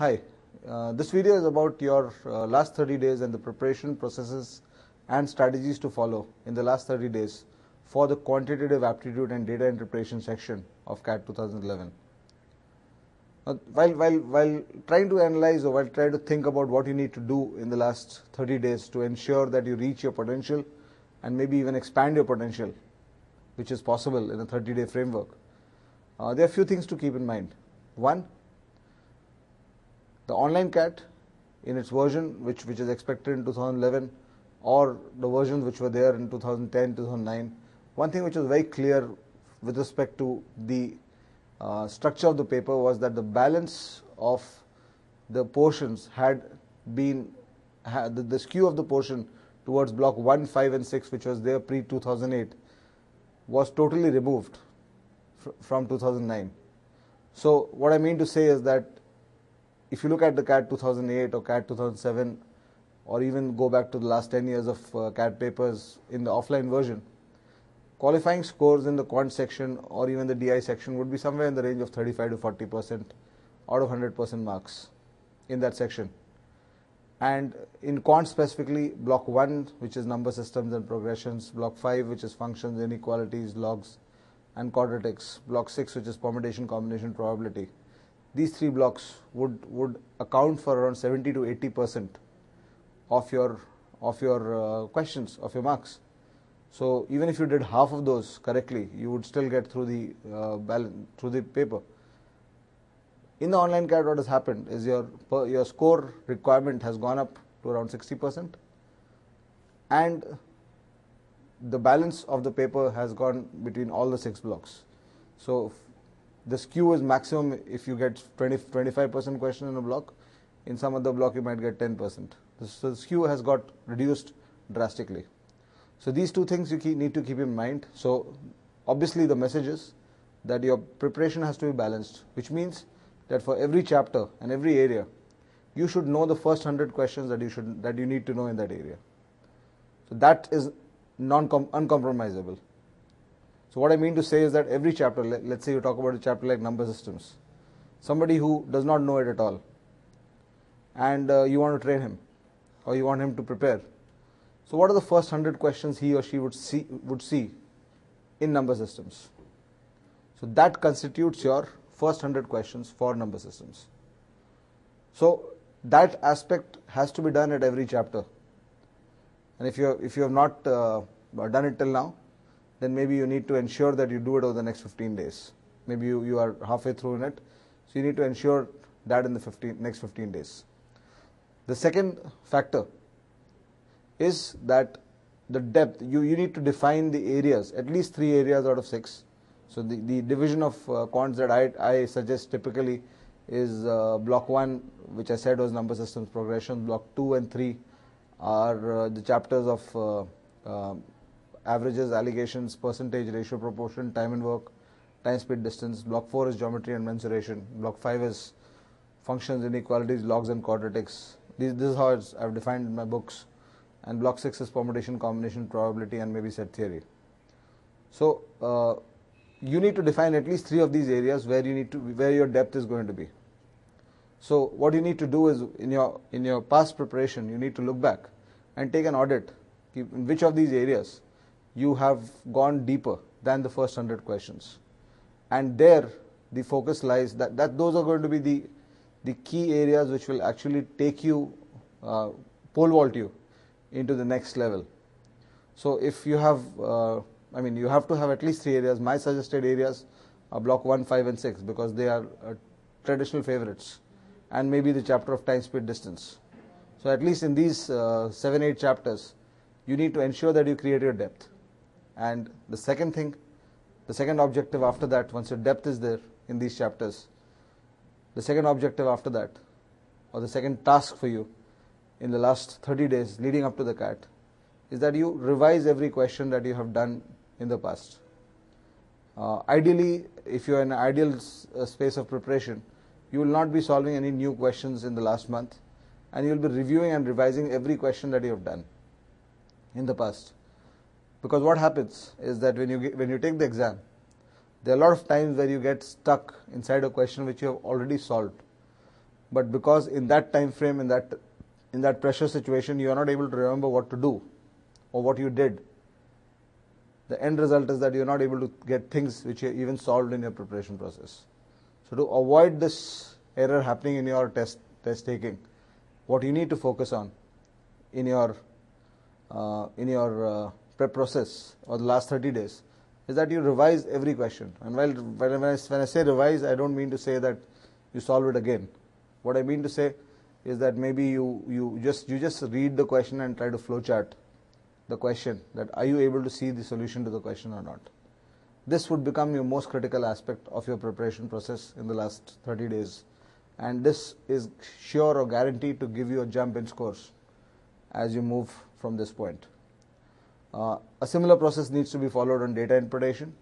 Hi, uh, this video is about your uh, last 30 days and the preparation processes and strategies to follow in the last 30 days for the quantitative aptitude and data interpretation section of CAT 2011. Uh, while, while, while trying to analyze or while trying to think about what you need to do in the last 30 days to ensure that you reach your potential and maybe even expand your potential, which is possible in a 30 day framework, uh, there are a few things to keep in mind. One, the online CAT in its version, which, which is expected in 2011, or the versions which were there in 2010, 2009, one thing which was very clear with respect to the uh, structure of the paper was that the balance of the portions had been had the, the, skew of the portion towards block 1, 5 and 6 which was there pre 2008 was totally removed fr from 2009. So what I mean to say is that if you look at the CAT 2008 or CAT 2007, or even go back to the last 10 years of uh, CAT papers in the offline version, qualifying scores in the quant section or even the DI section would be somewhere in the range of 35 to 40 percent out of 100 percent marks in that section. And in quant specifically, block 1, which is number systems and progressions, block 5, which is functions, inequalities, logs, and quadratics, block 6, which is permutation, combination, probability these three blocks would would account for around 70 to 80 percent of your of your uh, questions of your marks so even if you did half of those correctly you would still get through the uh, balance through the paper in the online CAT what has happened is your your score requirement has gone up to around 60 percent and the balance of the paper has gone between all the six blocks so the skew is maximum if you get 20, 25% question in a block. In some other block, you might get 10%. So the skew has got reduced drastically. So these two things you keep, need to keep in mind. So obviously the message is that your preparation has to be balanced, which means that for every chapter and every area, you should know the first 100 questions that you should that you need to know in that area. So that is non uncompromisable. So what I mean to say is that every chapter, let's say you talk about a chapter like number systems, somebody who does not know it at all, and uh, you want to train him, or you want him to prepare. So what are the first hundred questions he or she would see would see in number systems? So that constitutes your first hundred questions for number systems. So that aspect has to be done at every chapter. And if you if you have not uh, done it till now, then maybe you need to ensure that you do it over the next 15 days. Maybe you, you are halfway through in it. So you need to ensure that in the 15, next 15 days. The second factor is that the depth, you, you need to define the areas, at least three areas out of six. So the, the division of uh, quants that I, I suggest typically is uh, block 1, which I said was number systems progression, block 2 and 3 are uh, the chapters of uh, um, averages, allegations, percentage, ratio, proportion, time and work, time, speed, distance. Block 4 is geometry and mensuration. Block 5 is functions, inequalities, logs and quadratics. This, this is how I've defined in my books. And block 6 is permutation, combination, probability and maybe set theory. So, uh, you need to define at least three of these areas where you need to where your depth is going to be. So what you need to do is in your in your past preparation, you need to look back and take an audit in which of these areas you have gone deeper than the first 100 questions. And there, the focus lies that, that those are going to be the, the key areas which will actually take you, uh, pole vault you into the next level. So, if you have, uh, I mean, you have to have at least three areas. My suggested areas are block 1, 5, and 6 because they are uh, traditional favorites and maybe the chapter of time, speed, distance. So, at least in these uh, 7, 8 chapters, you need to ensure that you create your depth. And the second thing, the second objective after that, once your depth is there in these chapters, the second objective after that, or the second task for you in the last 30 days leading up to the CAT, is that you revise every question that you have done in the past. Uh, ideally, if you're in an ideal uh, space of preparation, you will not be solving any new questions in the last month, and you will be reviewing and revising every question that you have done in the past because what happens is that when you get, when you take the exam there are a lot of times where you get stuck inside a question which you have already solved but because in that time frame in that in that pressure situation you are not able to remember what to do or what you did the end result is that you are not able to get things which you even solved in your preparation process so to avoid this error happening in your test test taking what you need to focus on in your uh, in your uh, prep process or the last 30 days is that you revise every question. And while, when, I, when I say revise, I don't mean to say that you solve it again. What I mean to say is that maybe you, you just you just read the question and try to flowchart the question that are you able to see the solution to the question or not. This would become your most critical aspect of your preparation process in the last 30 days. And this is sure or guaranteed to give you a jump in scores as you move from this point. Uh, a similar process needs to be followed on data interpretation.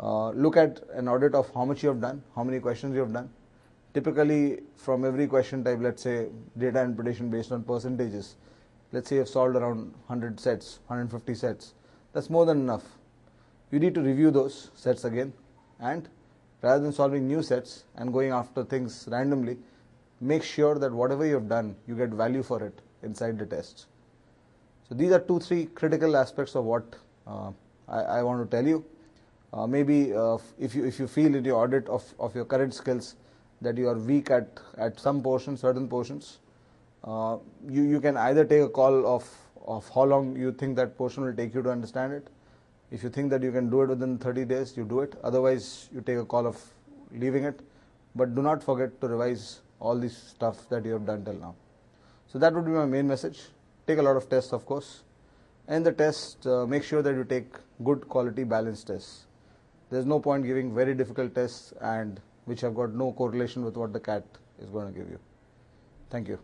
Uh, look at an audit of how much you have done, how many questions you have done. Typically, from every question type, let's say data interpretation based on percentages, let's say you've solved around 100 sets, 150 sets. That's more than enough. You need to review those sets again and rather than solving new sets and going after things randomly, make sure that whatever you have done, you get value for it inside the test. So these are two, three critical aspects of what uh, I, I, want to tell you. Uh, maybe uh, if you if you feel in your audit of, of your current skills that you are weak at, at some portions, certain portions, uh, you, you can either take a call of, of how long you think that portion will take you to understand it. If you think that you can do it within 30 days, you do it. Otherwise, you take a call of leaving it. But do not forget to revise all this stuff that you have done till now. So that would be my main message take a lot of tests, of course, and the test uh, make sure that you take good quality balanced tests. There's no point giving very difficult tests and which have got no correlation with what the cat is going to give you. Thank you.